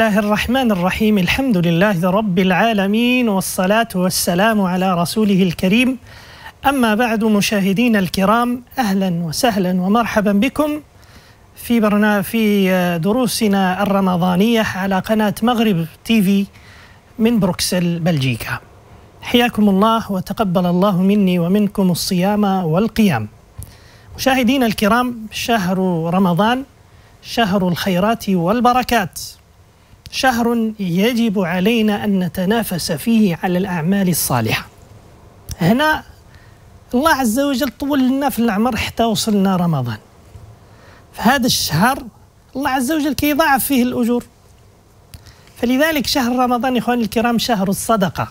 الله الرحمن الرحيم الحمد لله رب العالمين والصلاة والسلام على رسوله الكريم أما بعد مشاهدين الكرام أهلا وسهلا ومرحبا بكم في برنا في دروسنا الرمضانية على قناة مغرب تي في من بروكسل بلجيكا حياكم الله وتقبل الله مني ومنكم الصيام والقيام مشاهدين الكرام شهر رمضان شهر الخيرات والبركات شهر يجب علينا أن نتنافس فيه على الأعمال الصالحة هنا الله عز وجل طول لنا في العمر حتى وصلنا رمضان هذا الشهر الله عز وجل كيضاعف فيه الأجور فلذلك شهر رمضان إخواني الكرام شهر الصدقة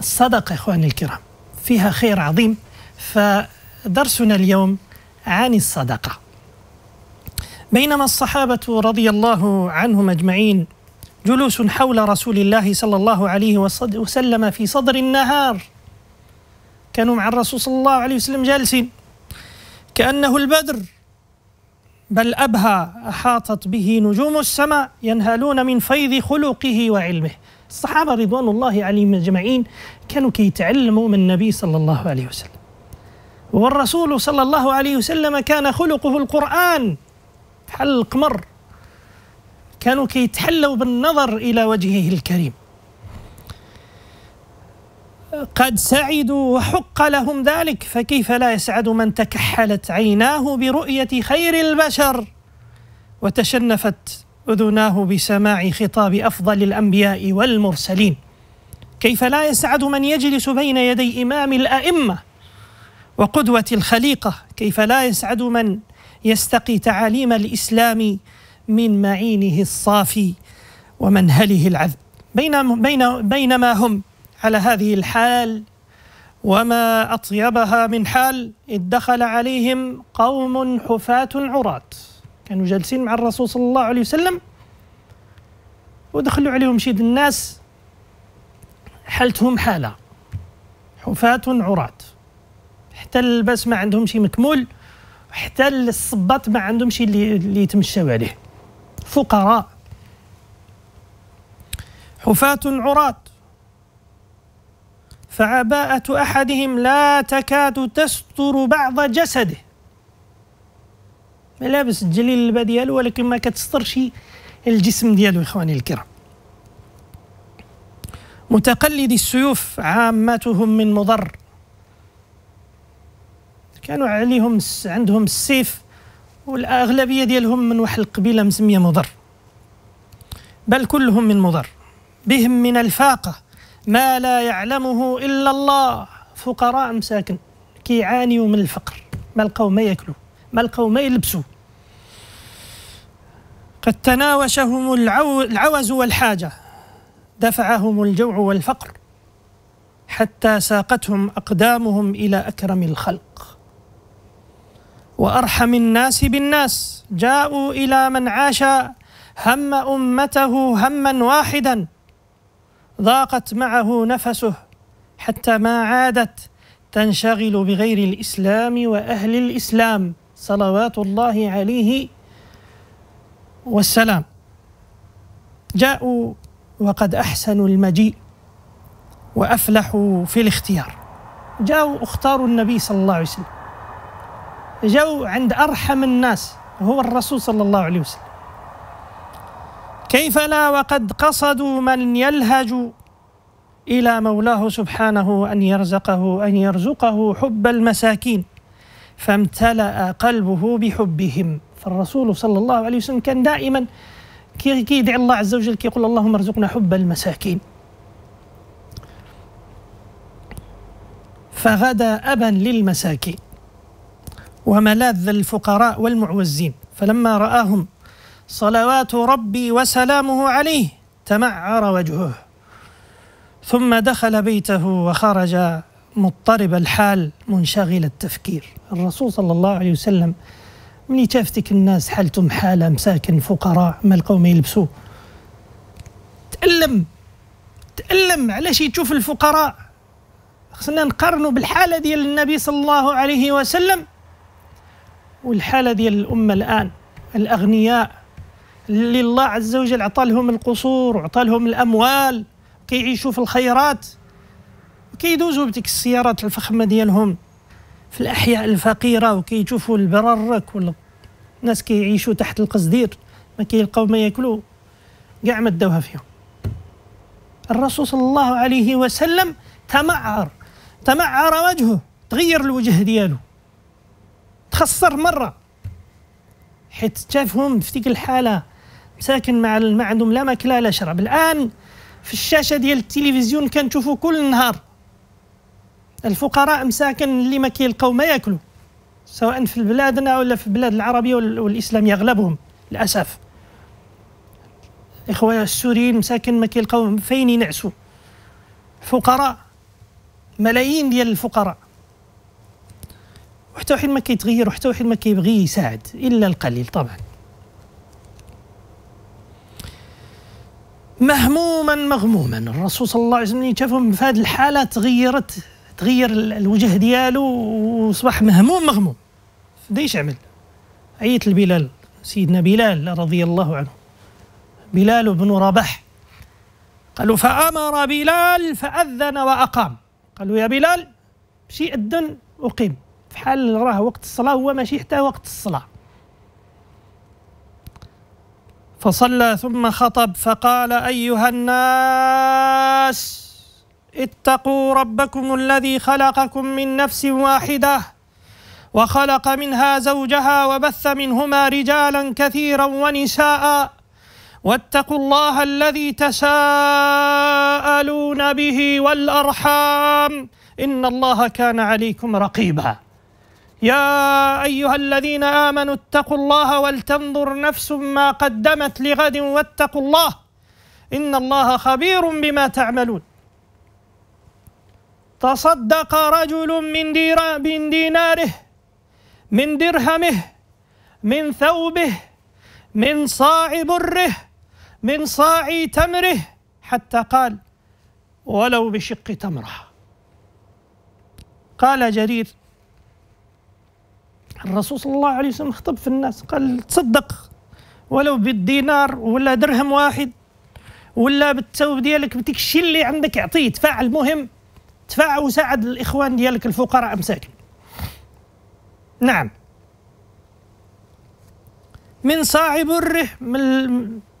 الصدقة إخواني الكرام فيها خير عظيم فدرسنا اليوم عن الصدقه بينما الصحابه رضي الله عنهم اجمعين جلوس حول رسول الله صلى الله عليه وسلم في صدر النهار كانوا مع الرسول صلى الله عليه وسلم جالسين كانه البدر بل أبهى أحاطت به نجوم السماء ينهالون من فيض خلقه وعلمه الصحابة رضوان الله عليهم أجمعين كانوا كيتعلموا من النبي صلى الله عليه وسلم والرسول صلى الله عليه وسلم كان خلقه القرآن بحال القمر كانوا كيتحلوا بالنظر إلى وجهه الكريم قد سعدوا وحق لهم ذلك فكيف لا يسعد من تكحلت عيناه برؤية خير البشر وتشنفت أذناه بسماع خطاب أفضل الأنبياء والمرسلين كيف لا يسعد من يجلس بين يدي إمام الأئمة وقدوة الخليقة كيف لا يسعد من يستقي تعاليم الإسلام من معينه الصافي ومنهله العذب بين بين بينما هم على هذه الحال وما أطيبها من حال إذ دخل عليهم قوم حفاة عراة كانوا جالسين مع الرسول صلى الله عليه وسلم ودخلوا عليهم شيد الناس حالتهم حالة حفاة عراة حتى البس ما عندهم شي مكمول حتى الصباط ما عندهمش اللي اللي يتمشاو عليه فقراء حفاة عراة فعباءة أحدهم لا تكاد تستر بعض جسده ملابس الجليل اللبا ديالو ولكن ما كتسترش الجسم ديالو إخواني الكرام متقلد السيوف عامتهم من مضر كانوا عليهم عندهم السيف والاغلبيه ديالهم من واحد القبيله مسميه مضر بل كلهم من مضر بهم من الفاقه ما لا يعلمه الا الله فقراء مساكن كيعانيوا من الفقر ما لقاو ما ياكلوا ما لقاو ما يلبسوا قد تناوشهم العو... العوز والحاجه دفعهم الجوع والفقر حتى ساقتهم اقدامهم الى اكرم الخلق وارحم الناس بالناس جاءوا الى من عاش هم امته هما واحدا ضاقت معه نفسه حتى ما عادت تنشغل بغير الاسلام واهل الاسلام صلوات الله عليه والسلام جاءوا وقد احسنوا المجيء وافلحوا في الاختيار جاءوا اختاروا النبي صلى الله عليه وسلم جو عند أرحم الناس هو الرسول صلى الله عليه وسلم كيف لا وقد قصدوا من يلهج إلى مولاه سبحانه أن يرزقه أن يرزقه حب المساكين فامتلأ قلبه بحبهم فالرسول صلى الله عليه وسلم كان دائما كي يدعي الله عز وجل كي يقول اللهم ارزقنا حب المساكين فغدا أبا للمساكين وملاذ الفقراء والمعوزين فلما رآهم صلوات ربي وسلامه عليه تمعر وجهه ثم دخل بيته وخرج مضطرب الحال منشغل التفكير الرسول صلى الله عليه وسلم من يتفتك الناس حالتهم حالة مساكن فقراء ما لقاو ما يلبسوا تألم تألم علاش تشوف الفقراء خصنا نقارنوا بالحالة ديال النبي صلى الله عليه وسلم والحالة ديال الأمة الآن الأغنياء اللي الله عز وجل عطى لهم القصور وعطى لهم الأموال كيعيشوا في الخيرات وكيدوزوا بديك السيارات الفخمة ديالهم في الأحياء الفقيرة وكيشوفوا البررك والناس الناس كيعيشوا تحت القصدير ما كيلقاو ما ياكلوا كاع ما داوها فيهم الرسول صلى الله عليه وسلم تمعر تمعر وجهه تغير الوجه دياله تخسر مره حيت تافهم في ديك الحاله مساكن مع ما عندهم لا ماكله لا شراب الان في الشاشه ديال التلفزيون كنشوفوا كل نهار الفقراء مساكن اللي ما كيلقاو ما ياكلوا سواء في بلادنا ولا في البلاد العربيه والاسلاميه اغلبهم للاسف اخويا السوريين مساكن ما كيلقاو فين ينعسوا فقراء ملايين ديال الفقراء وحتى واحد ما كيتغير وحتى واحد ما كيبغي يساعد الا القليل طبعا مهموما مغموما الرسول صلى الله عليه وسلم شافهم في هذه الحاله تغيرت تغير الوجه ديالو وصبح مهموم مغموم ايش عمل عيت لبلال سيدنا بلال رضي الله عنه بلال بن رباح قالوا فأمر بلال فأذن وأقام قالوا يا بلال شيء أذن أقيم في حال راه وقت الصلاة هو ماشي حتى وقت الصلاة فصلى ثم خطب فقال أيها الناس اتقوا ربكم الذي خلقكم من نفس واحدة وخلق منها زوجها وبث منهما رجالا كثيرا ونساء واتقوا الله الذي تساءلون به والأرحام إن الله كان عليكم رقيباً يا أيها الذين آمنوا اتقوا الله ولتنظر نفس ما قدمت لغد واتقوا الله إن الله خبير بما تعملون تصدق رجل من, دير من ديناره من درهمه من ثوبه من صاع بره من صاع تمره حتى قال ولو بشق تمره قال جرير الرسول صلى الله عليه وسلم خطب في الناس قال تصدق ولو بالدينار ولا درهم واحد ولا بالتوب ديالك بديك الشيء اللي عندك اعطيه تفاعل مهم تفاعل وساعد الاخوان ديالك الفقراء مساكن نعم من صاع بره من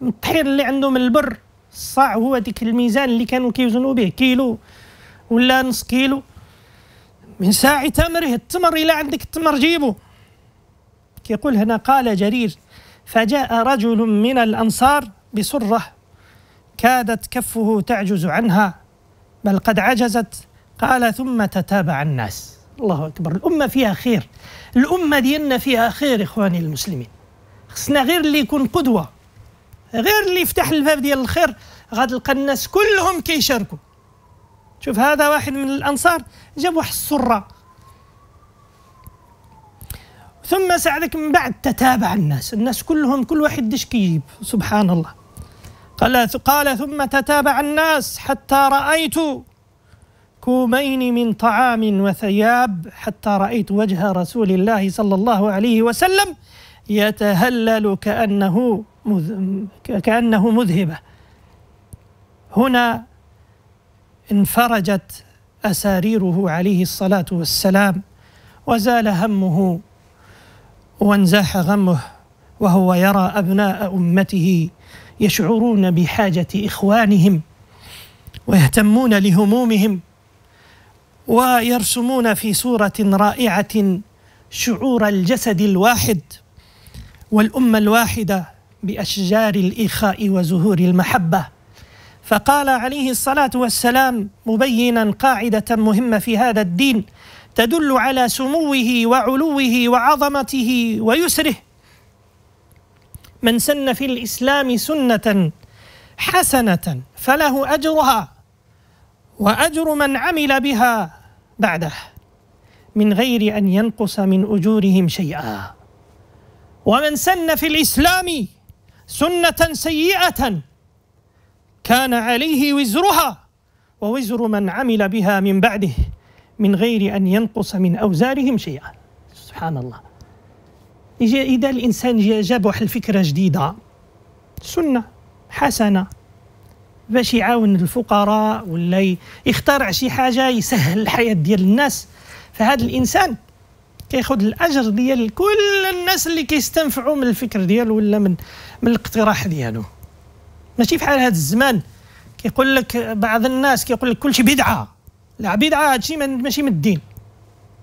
الطحين اللي عنده من البر الصاع هو ديك الميزان اللي كانوا كيوزنوا به كيلو ولا نص كيلو من ساعي تمره التمر الى عندك التمر جيبه يقول هنا قال جرير فجاء رجل من الأنصار بسرة كادت كفه تعجز عنها بل قد عجزت قال ثم تتابع الناس الله أكبر الأمة فيها خير الأمة ديالنا فيها خير إخواني المسلمين خصنا غير اللي يكون قدوة غير اللي يفتح الباب ديال الخير غتلقى الناس كلهم كيشاركوا شوف هذا واحد من الأنصار جاب واحد السرة ثم سعدك من بعد تتابع الناس الناس كلهم كل واحد دشك يجيب سبحان الله قال قال ثم تتابع الناس حتى رأيت كومين من طعام وثياب حتى رأيت وجه رسول الله صلى الله عليه وسلم يتهلل كأنه مذ... كأنه مذهبة هنا انفرجت أساريره عليه الصلاة والسلام وزال همه وانزاح غمه وهو يرى ابناء امته يشعرون بحاجه اخوانهم ويهتمون لهمومهم ويرسمون في صوره رائعه شعور الجسد الواحد والامه الواحده باشجار الاخاء وزهور المحبه فقال عليه الصلاه والسلام مبينا قاعده مهمه في هذا الدين تدل على سموه وعلوه وعظمته ويسره من سن في الاسلام سنه حسنه فله اجرها واجر من عمل بها بعده من غير ان ينقص من اجورهم شيئا ومن سن في الاسلام سنه سيئه كان عليه وزرها ووزر من عمل بها من بعده من غير أن ينقص من أوزارهم شيئا سبحان الله إذا الإنسان جاب واحد الفكرة جديدة سنة حسنة باش يعاون الفقراء ولا يخترع شي حاجة يسهل الحياة ديال الناس فهذا الإنسان كياخذ الأجر ديال كل الناس اللي كيستنفعوا من الفكر ديالو ولا من من الاقتراح ديالو ماشي بحال هذا الزمان كيقول لك بعض الناس كيقول لك كلشي بدعه العبيد هادشي ماشي من الدين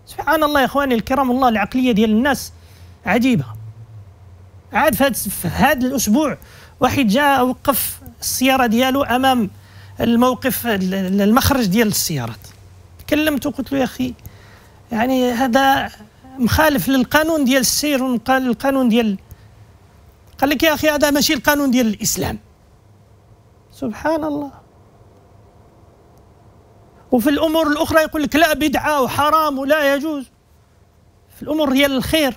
سبحان الله يا اخواني الكرام والله العقليه ديال الناس عجيبه عاد في هذا الاسبوع واحد جاء وقف السياره ديالو امام الموقف المخرج ديال السيارات كلمته قلت له يا اخي يعني هذا مخالف للقانون ديال السير وقال القانون ديال قال لك يا اخي هذا ماشي القانون ديال الاسلام سبحان الله وفي الامور الاخرى يقول لك لا بدعه وحرام ولا يجوز في الامور هي الخير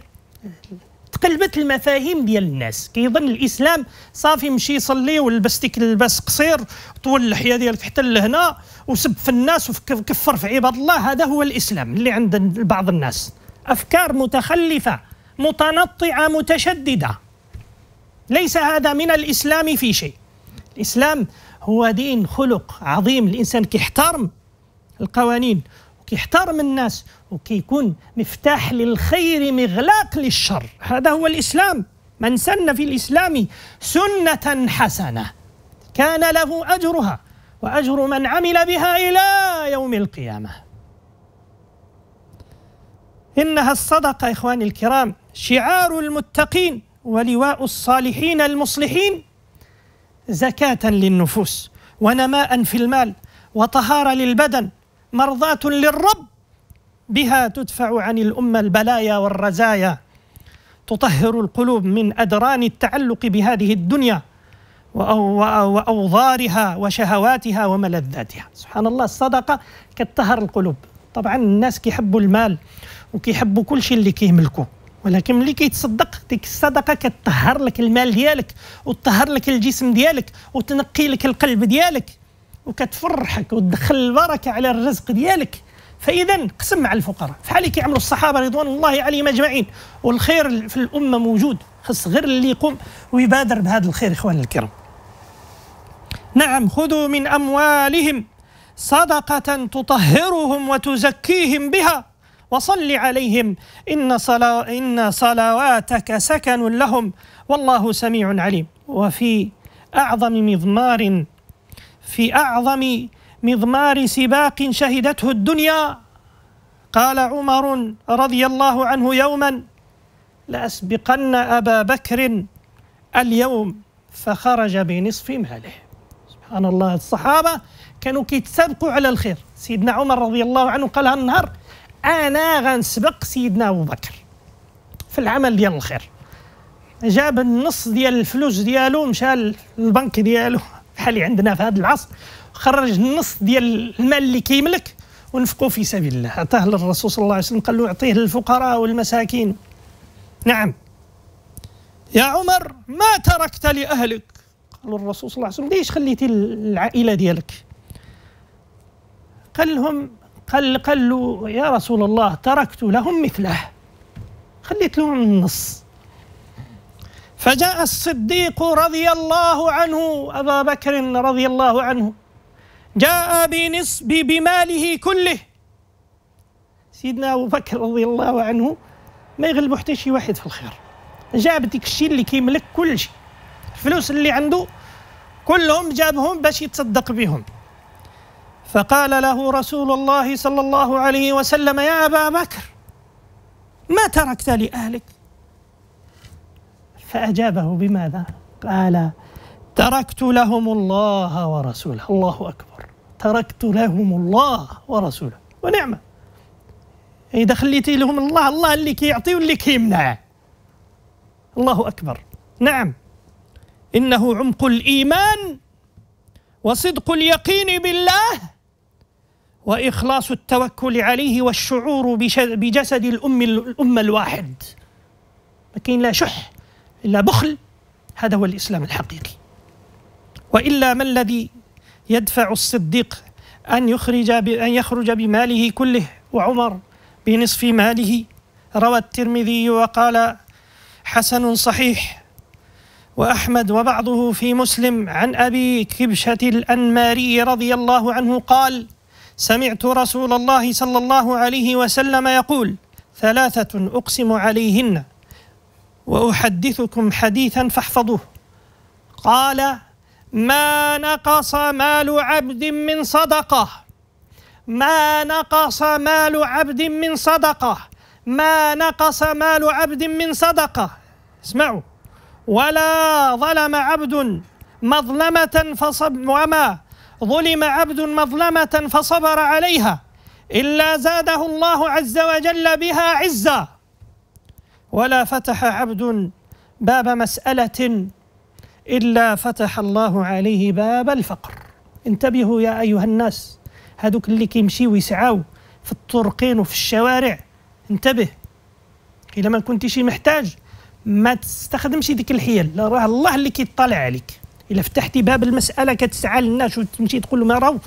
تقلبت المفاهيم ديال الناس كيظن الاسلام صافي مشي يصلي ولبس ديك اللباس قصير طول اللحيه ديالك حتى لهنا وسب في الناس وكفر في عباد الله هذا هو الاسلام اللي عند بعض الناس افكار متخلفه متنطعه متشدده ليس هذا من الاسلام في شيء الاسلام هو دين خلق عظيم الانسان كيحترم القوانين وكيحترم الناس وكيكون مفتاح للخير مغلاق للشر هذا هو الإسلام من سن في الإسلام سنة حسنة كان له أجرها وأجر من عمل بها إلى يوم القيامة إنها الصدقة إخواني الكرام شعار المتقين ولواء الصالحين المصلحين زكاة للنفوس ونماء في المال وطهارة للبدن مرضاة للرب بها تدفع عن الأمة البلايا والرزايا تطهر القلوب من أدران التعلق بهذه الدنيا وأوضارها وشهواتها وملذاتها سبحان الله الصدقة كتطهر القلوب طبعا الناس كيحبوا المال وكيحبوا كل شيء اللي كيملكوه ولكن ملي كيتصدق ديك الصدقه كتطهر لك المال ديالك وتطهر لك الجسم ديالك وتنقي لك القلب ديالك وكتفرحك وتدخل البركه على الرزق ديالك فاذا قسم مع الفقراء فحال كيعملوا الصحابه رضوان الله عليهم اجمعين والخير في الامه موجود خص غير اللي يقوم ويبادر بهذا الخير اخواننا الكرام نعم خذوا من اموالهم صدقه تطهرهم وتزكيهم بها وصل عليهم إن, صلا إن صلواتك سكن لهم والله سميع عليم وفي أعظم مضمار في اعظم مضمار سباق شهدته الدنيا قال عمر رضي الله عنه يوما لاسبقن ابا بكر اليوم فخرج بنصف ماله سبحان الله الصحابه كانوا كيتسابقوا على الخير سيدنا عمر رضي الله عنه قال النهار انا غنسبق سيدنا ابو بكر في العمل ديال الخير جاب النص ديال الفلوس ديالو مشى للبنك ديالو اللي عندنا في هذا العصر خرج النص ديال المال اللي كيملك ونفقوا في سبيل الله عطاه للرسول صلى الله عليه وسلم قال له اعطيه للفقراء والمساكين نعم يا عمر ما تركت لأهلك قال الرسول صلى الله عليه وسلم ليش خليتي العائلة ديالك قال لهم قال قال له يا رسول الله تركت لهم مثله خليت لهم النص فجاء الصديق رضي الله عنه أبا بكر رضي الله عنه جاء بنصب بماله كله سيدنا أبو بكر رضي الله عنه ما يغلب حتى شي واحد في الخير جاب ديك الشيء اللي كيملك كل شيء الفلوس اللي عنده كلهم جابهم باش يتصدق بهم فقال له رسول الله صلى الله عليه وسلم يا أبا بكر ما تركت لأهلك فأجابه بماذا؟ قال تركت لهم الله ورسوله الله أكبر تركت لهم الله ورسوله ونعمة إذا خليتي لهم الله الله اللي كيعطي واللي كيمنع الله أكبر نعم إنه عمق الإيمان وصدق اليقين بالله وإخلاص التوكل عليه والشعور بجسد الأم الأمة الواحد ما كاين لا شح إلا بخل هذا هو الإسلام الحقيقي وإلا ما الذي يدفع الصديق أن يخرج أن يخرج بماله كله وعمر بنصف ماله روى الترمذي وقال حسن صحيح وأحمد وبعضه في مسلم عن أبي كبشة الأنماري رضي الله عنه قال سمعت رسول الله صلى الله عليه وسلم يقول ثلاثة أقسم عليهن واحدثكم حديثا فاحفظوه قال ما نقص مال عبد من صدقه ما نقص مال عبد من صدقه ما نقص مال عبد من صدقه اسمعوا ولا ظلم عبد مظلمه فصب وما ظلم عبد مظلمه فصبر عليها الا زاده الله عز وجل بها عزا ولا فتح عبد باب مسألة إلا فتح الله عليه باب الفقر انتبهوا يا أيها الناس هذوك اللي كيمشيو ويسعوا في الطرقين وفي الشوارع انتبه إلا ما كنتيش محتاج ما تستخدمش ديك الحيل راه الله اللي كيطلع عليك إلا فتحتي باب المسألة كتسعى للناس وتمشي تقول لهم راهو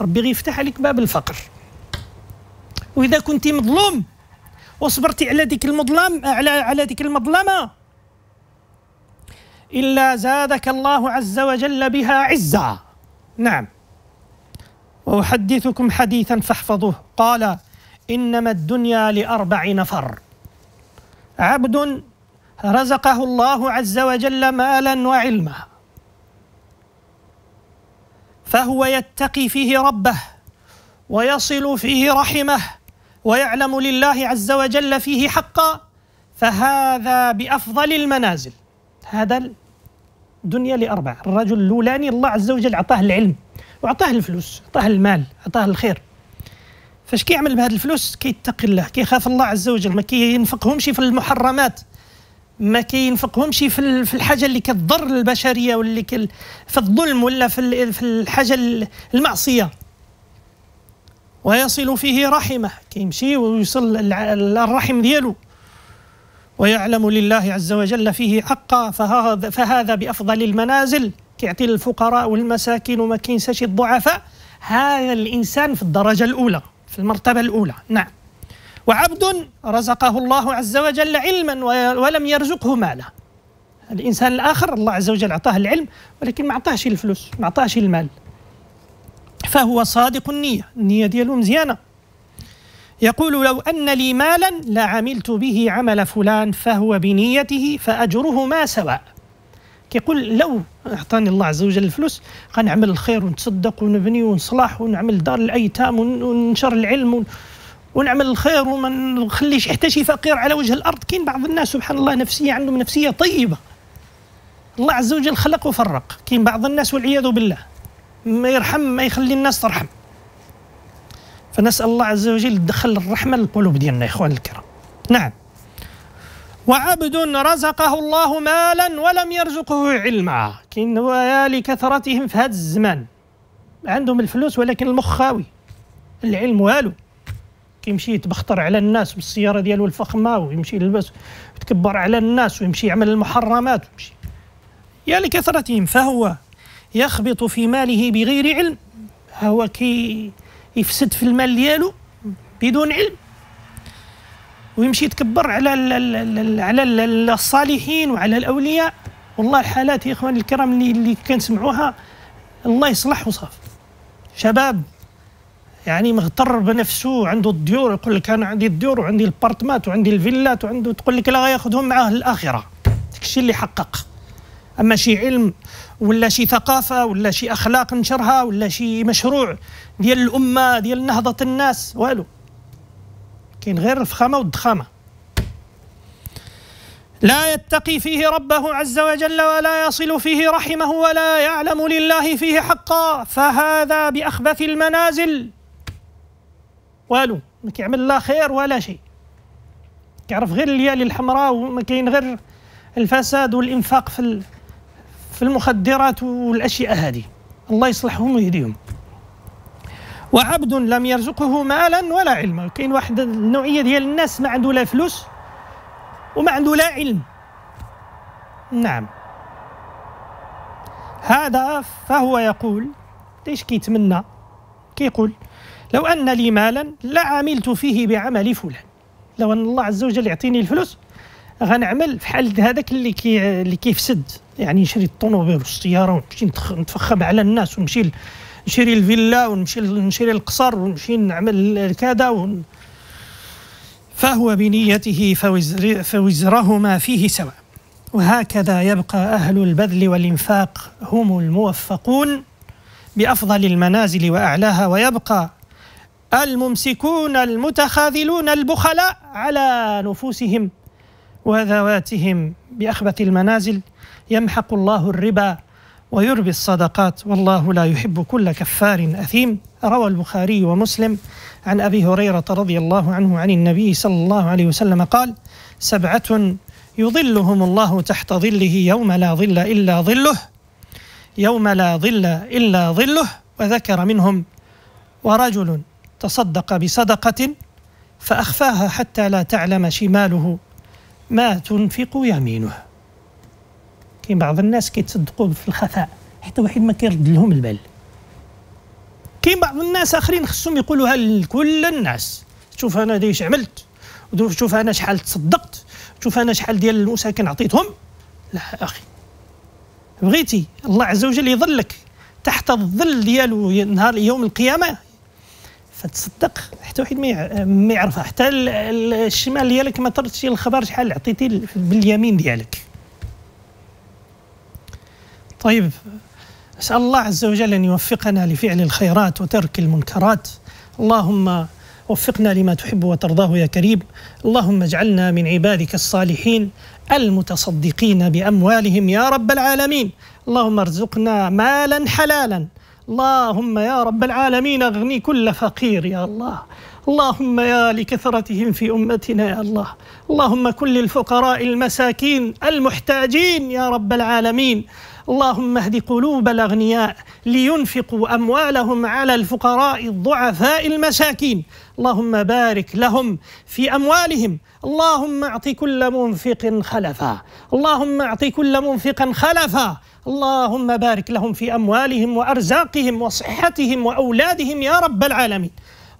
ربي غيفتح عليك باب الفقر وإذا كنت مظلوم وصبرتي على ديك المظلم على على ديك المظلمه الا زادك الله عز وجل بها عزا نعم واحدثكم حديثا فاحفظوه قال انما الدنيا لاربع نفر عبد رزقه الله عز وجل مالا وعلما فهو يتقي فيه ربه ويصل فيه رحمه ويعلم لله عز وجل فيه حقا فهذا بأفضل المنازل هذا الدنيا لأربع الرجل الأولاني الله عز وجل أعطاه العلم وأعطاه الفلوس أعطاه المال أعطاه الخير فاش كيعمل بهذه الفلوس كيتقي الله كيخاف الله عز وجل ما كينفقهمش في المحرمات ما كينفقهمش في في الحاجه اللي كتضر البشريه واللي في الظلم ولا في في الحاجه المعصيه ويصل فيه رحمه كيمشي ويصل الرحم ديالو ويعلم لله عز وجل فيه حقا فهذا, فهذا بأفضل المنازل كيعطي للفقراء والمساكين وما كينساش الضعفاء هذا الإنسان في الدرجة الأولى في المرتبة الأولى نعم وعبد رزقه الله عز وجل علما ولم يرزقه مالا الإنسان الآخر الله عز وجل أعطاه العلم ولكن ما أعطاهش الفلوس ما أعطاهش المال فهو صادق النية النية ديالو مزيانة يقول لو أن لي مالا لعملت به عمل فلان فهو بنيته فأجرهما سواء كيقول لو اعطاني الله عز وجل الفلوس غنعمل الخير ونتصدق ونبني ونصلح ونعمل دار الايتام وننشر العلم ونعمل الخير وما نخليش حتى شي فقير على وجه الارض كاين بعض الناس سبحان الله نفسيه عندهم نفسيه طيبه الله عز وجل خلق وفرق كاين بعض الناس والعياذ بالله ما يرحم ما يخلي الناس ترحم فنسال الله عز وجل يدخل الرحمه للقلوب ديالنا يا اخوان الكرام نعم وعبد رزقه الله مالا ولم يرزقه علما كاين لكثرتهم في هذا الزمان عندهم الفلوس ولكن المخ خاوي العلم والو كيمشي يتبختر على الناس بالسياره ديالو الفخمه ويمشي يلبس يتكبر على الناس ويمشي يعمل المحرمات ويمشي يا لكثرتهم فهو يخبط في ماله بغير علم هو كي يفسد في المال ديالو بدون علم ويمشي يتكبر على على الصالحين وعلى الاولياء والله الحالات يا اخواني الكرام اللي اللي كنسمعوها الله يصلح وصاف شباب يعني مغتر بنفسه عنده الديور يقول لك انا عندي الديور وعندي البارتمات وعندي الفيلات وعنده تقول لك لا غياخذهم معاه للاخره داكشي اللي حقق اما شي علم ولا شي ثقافه ولا شي اخلاق نشرها ولا شي مشروع ديال الامه ديال نهضه الناس والو كاين غير الفخامه والضخامه لا يتقي فيه ربه عز وجل ولا يصل فيه رحمه ولا يعلم لله فيه حقا فهذا باخبث المنازل والو ما كيعمل لا خير ولا شيء كيعرف غير الليالي الحمراء وما كاين غير الفساد والانفاق في في المخدرات والاشياء هذه الله يصلحهم ويهديهم وعبد لم يرزقه مالا ولا علما كاين واحد النوعيه ديال الناس ما عنده لا فلوس وما عنده لا علم نعم هذا فهو يقول ايش كيتمنى كيقول لو ان لي مالا لعملت فيه بعمل فلان لو ان الله عز وجل يعطيني الفلوس غنعمل في حال هذاك اللي كي اللي كيفسد يعني نشري الطونوبيل والسياره ونمشي نتفخم على الناس ونمشي نشري الفيلا ونمشي نشري القصر ونمشي نعمل كذا ون... فهو بنيته فوزر فوزرهما فيه سواء وهكذا يبقى أهل البذل والإنفاق هم الموفقون بأفضل المنازل وأعلاها ويبقى الممسكون المتخاذلون البخلاء على نفوسهم وذواتهم بأخبث المنازل يمحق الله الربا ويربي الصدقات والله لا يحب كل كفار أثيم روى البخاري ومسلم عن أبي هريرة رضي الله عنه عن النبي صلى الله عليه وسلم قال سبعة يظلهم الله تحت ظله يوم لا ظل إلا ظله يوم لا ظل إلا ظله وذكر منهم ورجل تصدق بصدقة فأخفاها حتى لا تعلم شماله ما تنفق يمينه كاين بعض الناس كيتصدقوا في الخفاء حتى واحد ما كيرد لهم البال كاين بعض الناس اخرين خصهم يقولوها لكل الناس شوف انا ديش عملت شوف انا شحال تصدقت شوف انا شحال ديال المساكن عطيتهم لا اخي بغيتي الله عز وجل يظلك تحت الظل ديالو نهار يوم القيامه فتصدق حتى واحد ما يعرفها حتى الشمال ديالك ما طردش الخبر شحال عطيتي باليمين ديالك طيب أسأل الله عز وجل أن يوفقنا لفعل الخيرات وترك المنكرات اللهم وفقنا لما تحب وترضاه يا كريم اللهم اجعلنا من عبادك الصالحين المتصدقين بأموالهم يا رب العالمين اللهم ارزقنا مالا حلالا اللهم يا رب العالمين اغني كل فقير يا الله اللهم يا لكثرتهم في امتنا يا الله اللهم كل الفقراء المساكين المحتاجين يا رب العالمين اللهم اهد قلوب الاغنياء لينفقوا اموالهم على الفقراء الضعفاء المساكين اللهم بارك لهم في اموالهم اللهم اعط كل منفق خلفا اللهم اعط كل منفقا خلفا اللهم بارك لهم في اموالهم وارزاقهم وصحتهم واولادهم يا رب العالمين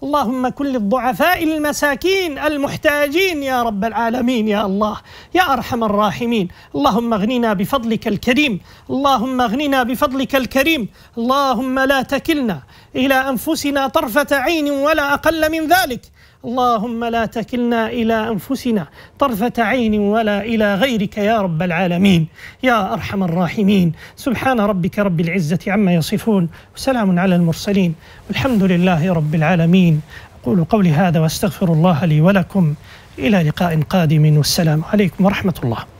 اللهم كل الضعفاء المساكين المحتاجين يا رب العالمين يا الله يا ارحم الراحمين اللهم اغننا بفضلك الكريم اللهم اغننا بفضلك الكريم اللهم لا تكلنا إلى أنفسنا طرفة عين ولا أقل من ذلك اللهم لا تكلنا الى انفسنا طرفه عين ولا الى غيرك يا رب العالمين يا ارحم الراحمين سبحان ربك رب العزه عما يصفون وسلام على المرسلين والحمد لله رب العالمين اقول قولي هذا واستغفر الله لي ولكم الى لقاء قادم والسلام عليكم ورحمه الله